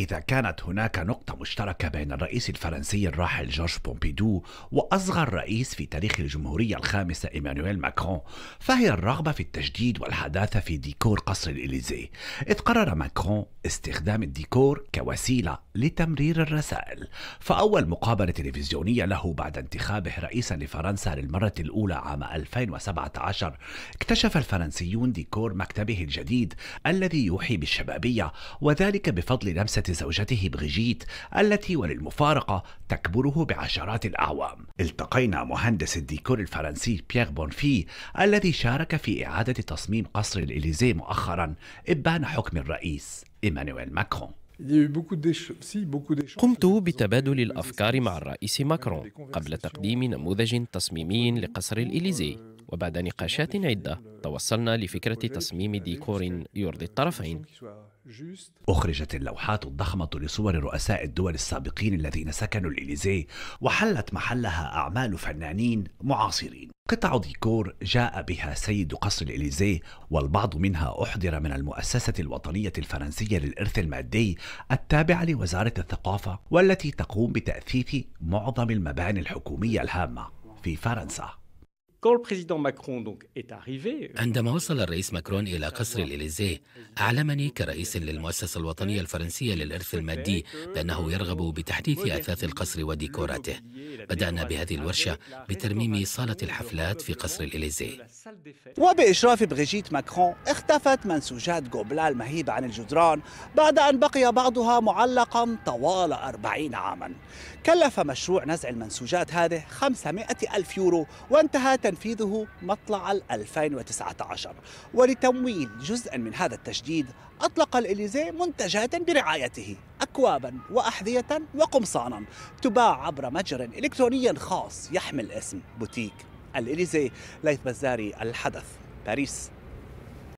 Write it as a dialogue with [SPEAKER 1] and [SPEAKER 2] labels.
[SPEAKER 1] إذا كانت هناك نقطة مشتركة بين الرئيس الفرنسي الراحل جورج بومبيدو وأصغر رئيس في تاريخ الجمهورية الخامسة إيمانويل ماكرون فهي الرغبة في التجديد والحداثة في ديكور قصر الإليزي إذ قرر ماكرون استخدام الديكور كوسيلة لتمرير الرسائل فأول مقابلة تلفزيونية له بعد انتخابه رئيسا لفرنسا للمرة الأولى عام 2017 اكتشف الفرنسيون ديكور مكتبه الجديد الذي يوحي بالشبابية وذلك بفضل لمسة زوجته بريجيت التي وللمفارقة تكبره بعشرات الأعوام التقينا مهندس الديكور الفرنسي بيير بونفي الذي شارك في إعادة تصميم قصر الإليزي مؤخرا إبان حكم الرئيس إيمانويل ماكرون قمت بتبادل الأفكار مع الرئيس ماكرون قبل تقديم
[SPEAKER 2] نموذج تصميمي لقصر الإليزي وبعد نقاشات عدة توصلنا لفكرة
[SPEAKER 1] تصميم ديكور يرضي الطرفين أخرجت اللوحات الضخمة لصور رؤساء الدول السابقين الذين سكنوا الإليزيه وحلت محلها أعمال فنانين معاصرين قطع ديكور جاء بها سيد قصر الإليزيه والبعض منها أحضر من المؤسسة الوطنية الفرنسية للإرث المادي التابعة لوزارة الثقافة والتي تقوم بتأثيث معظم المباني الحكومية الهامة في فرنسا
[SPEAKER 2] Euh,
[SPEAKER 1] عندما وصل
[SPEAKER 2] الرئيس ماكرون إلى قصر الإليزيه أعلمني كرئيس للمؤسسة الوطنية الفرنسية للإرث المادي بأنه يرغب بتحديث أثاث القصر وديكوراته بدأنا بهذه الورشة بترميم صالة الحفلات في قصر الإليزيه
[SPEAKER 1] وبإشراف بريجيت ماكرون اختفت منسوجات غوبلا المهيبة عن الجدران بعد أن بقي بعضها معلقا طوال أربعين عاما كلف مشروع نزع المنسوجات هذه 500 ألف يورو وانتهى تنفيذه مطلع 2019 ولتمويل جزء من هذا التجديد أطلق الإليزي منتجات برعايته أكوابا وأحذية وقمصانا تباع عبر متجر إلكتروني خاص يحمل اسم بوتيك الإليزي ليث بزاري الحدث باريس